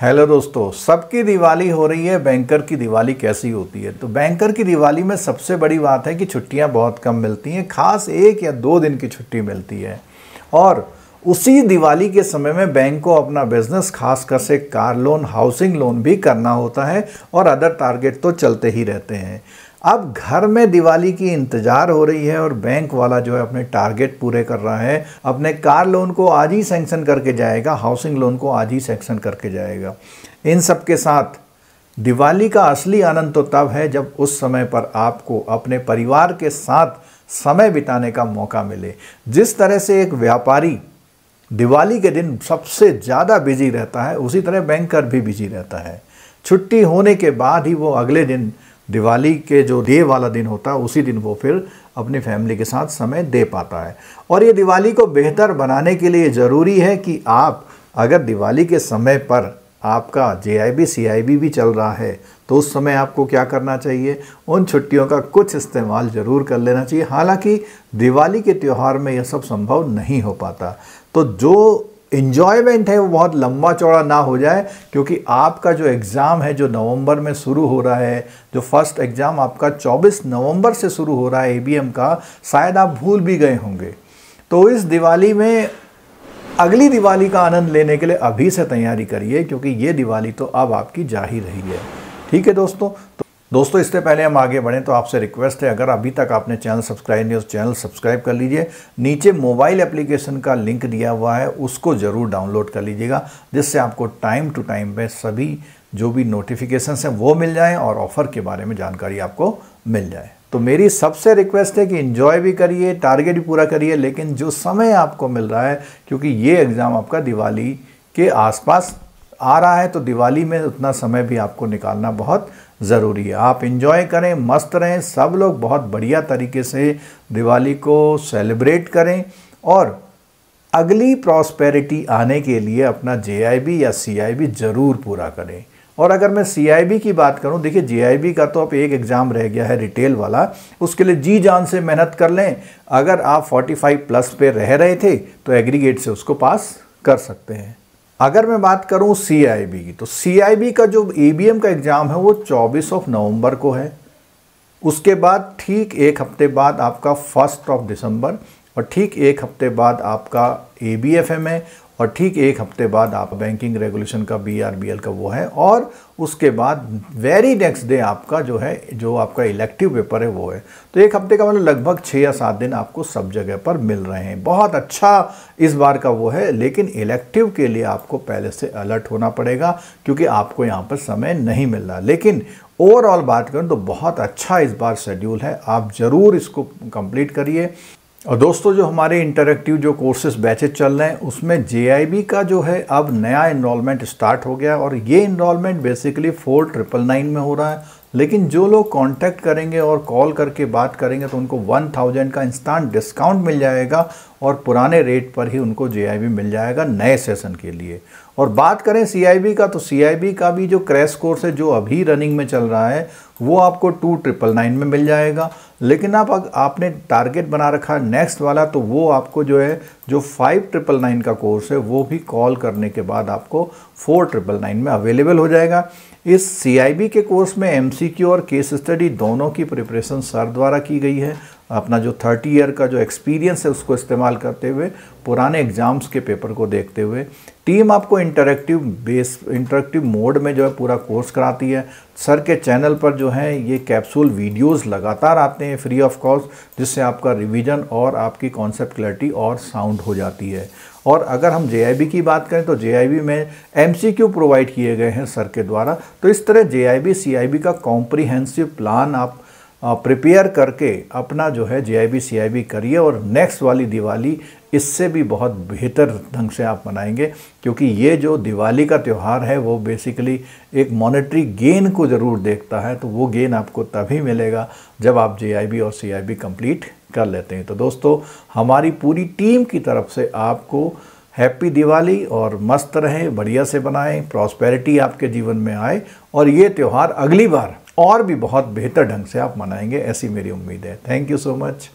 hello दोस्तों सबकी दिवाली हो रही है बैंकर की दिवाली कैसी होती है तो बैंकर की दिवाली में सबसे बड़ी बात है कि छुट्टियां बहुत कम मिलती हैं खास एक या दो दिन की छुट्टी मिलती है और उसी दिवाली के समय में बैंक को अपना बिजनेस खास कर से कार लोन हाउसिंग लोन भी करना होता है और अदर टारगेट तो चलते ही रहते हैं अब घर में दिवाली की इंतज़ार हो रही है और बैंक वाला जो है अपने टारगेट पूरे कर रहा है अपने कार लोन को आज ही सेंक्शन करके जाएगा हाउसिंग लोन को आज ही सेंक्शन करके जाएगा इन सब के साथ दिवाली का असली आनंद तो तब है जब उस समय पर आपको अपने परिवार के साथ समय बिताने का मौका मिले जिस तरह से एक व्यापारी दिवाली के दिन सबसे ज़्यादा बिजी रहता है उसी तरह बैंकर भी बिजी रहता है छुट्टी होने के बाद ही वो अगले दिन दिवाली के जो डे वाला दिन होता है उसी दिन वो फिर अपनी फैमिली के साथ समय दे पाता है और ये दिवाली को बेहतर बनाने के लिए ज़रूरी है कि आप अगर दिवाली के समय पर आपका जे I B C I B भी चल रहा है तो उस समय आपको क्या करना चाहिए उन छुट्टियों का कुछ इस्तेमाल ज़रूर कर लेना चाहिए हालांकि दिवाली के त्यौहार में यह सब संभव नहीं हो पाता तो जो इन्जॉयमेंट है वो बहुत लंबा चौड़ा ना हो जाए क्योंकि आपका जो एग्ज़ाम है जो नवंबर में शुरू हो रहा है जो फर्स्ट एग्ज़ाम आपका 24 नवंबर से शुरू हो रहा है एबीएम का शायद आप भूल भी गए होंगे तो इस दिवाली में अगली दिवाली का आनंद लेने के लिए अभी से तैयारी करिए क्योंकि ये दिवाली तो अब आपकी जा ही रही है ठीक है दोस्तों तो दोस्तों इससे पहले हम आगे बढ़ें तो आपसे रिक्वेस्ट है अगर अभी तक आपने चैनल सब्सक्राइब नहीं उस चैनल सब्सक्राइब कर लीजिए नीचे मोबाइल एप्लीकेशन का लिंक दिया हुआ है उसको ज़रूर डाउनलोड कर लीजिएगा जिससे आपको टाइम टू टाइम पे सभी जो भी नोटिफिकेशंस हैं वो मिल जाएँ और ऑफ़र के बारे में जानकारी आपको मिल जाए तो मेरी सबसे रिक्वेस्ट है कि इन्जॉय भी करिए टारगेट भी पूरा करिए लेकिन जो समय आपको मिल रहा है क्योंकि ये एग्ज़ाम आपका दिवाली के आसपास आ रहा है तो दिवाली में उतना समय भी आपको निकालना बहुत ज़रूरी है आप इन्जॉय करें मस्त रहें सब लोग बहुत बढ़िया तरीके से दिवाली को सेलिब्रेट करें और अगली प्रॉस्पेरिटी आने के लिए अपना जे या सी ज़रूर पूरा करें और अगर मैं सी की बात करूं देखिए जे का तो अब एक एग्ज़ाम रह गया है रिटेल वाला उसके लिए जी जान से मेहनत कर लें अगर आप 45 प्लस पे रह रहे थे तो एग्रीगेट से उसको पास कर सकते हैं अगर मैं बात करूं सीआईबी की तो सीआईबी का जो ईबीएम e का एग्ज़ाम है वो 24 ऑफ नवंबर को है उसके बाद ठीक एक हफ्ते बाद आपका फर्स्ट ऑफ दिसंबर और ठीक एक हफ्ते बाद आपका ए बी एफ एम है और ठीक एक हफ्ते बाद आप बैंकिंग रेगुलेशन का बी आर बी एल का वो है और उसके बाद वेरी नेक्स्ट डे आपका जो है जो आपका इलेक्टिव पेपर है वो है तो एक हफ्ते का मतलब लगभग छः या सात दिन आपको सब जगह पर मिल रहे हैं बहुत अच्छा इस बार का वो है लेकिन इलेक्टिव के लिए आपको पहले से अलर्ट होना पड़ेगा क्योंकि आपको यहाँ पर समय नहीं मिल रहा लेकिन ओवरऑल बात करें तो बहुत अच्छा इस बार शेड्यूल है आप ज़रूर इसको कंप्लीट करिए और दोस्तों जो हमारे इंटरेक्टिव जो कोर्सेज बैचेज चल रहे हैं उसमें जे का जो है अब नया इनरोलमेंट स्टार्ट हो गया और ये enrolment basically four triple nine में हो रहा है लेकिन जो लोग कांटेक्ट करेंगे और कॉल करके बात करेंगे तो उनको 1000 का इंस्टांट डिस्काउंट मिल जाएगा और पुराने रेट पर ही उनको जे मिल जाएगा नए सेशन के लिए और बात करें सी का तो सी का भी जो क्रैश कोर्स है जो अभी रनिंग में चल रहा है वो आपको टू ट्रिपल नाइन में मिल जाएगा लेकिन आप अगर आपने टारगेट बना रखा है नेक्स्ट वाला तो वो आपको जो है जो फाइव ट्रिपल नाइन का कोर्स है वो भी कॉल करने के बाद आपको फोर ट्रिपल नाइन में अवेलेबल हो जाएगा इस सीआईबी के कोर्स में एमसीक्यू और केस स्टडी दोनों की प्रिपरेशन सर द्वारा की गई है अपना जो थर्टी ईयर का जो एक्सपीरियंस है उसको इस्तेमाल करते हुए पुराने एग्ज़ाम्स के पेपर को देखते हुए टीम आपको इंटरेक्टिव बेस इंटरेक्टिव मोड में जो है पूरा कोर्स कराती है सर के चैनल पर जो है ये कैप्सूल वीडियोस लगातार आते हैं फ्री ऑफ कॉस्ट जिससे आपका रिवीजन और आपकी कॉन्सेप्ट क्लैरिटी और साउंड हो जाती है और अगर हम जे की बात करें तो जे में एम प्रोवाइड किए गए हैं सर के द्वारा तो इस तरह जे आई बी का कॉम्प्रीहेंसिव प्लान आप प्रिपेयर करके अपना जो है जे आई करिए और नेक्स्ट वाली दिवाली इससे भी बहुत बेहतर ढंग से आप मनाएंगे क्योंकि ये जो दिवाली का त्यौहार है वो बेसिकली एक मॉनेटरी गेन को ज़रूर देखता है तो वो गेन आपको तभी मिलेगा जब आप जे और सी कंप्लीट कर लेते हैं तो दोस्तों हमारी पूरी टीम की तरफ से आपको हैप्पी दिवाली और मस्त रहें बढ़िया से बनाएं प्रॉस्पेरिटी आपके जीवन में आए और ये त्यौहार अगली बार और भी बहुत बेहतर ढंग से आप मनाएंगे ऐसी मेरी उम्मीद है थैंक यू सो मच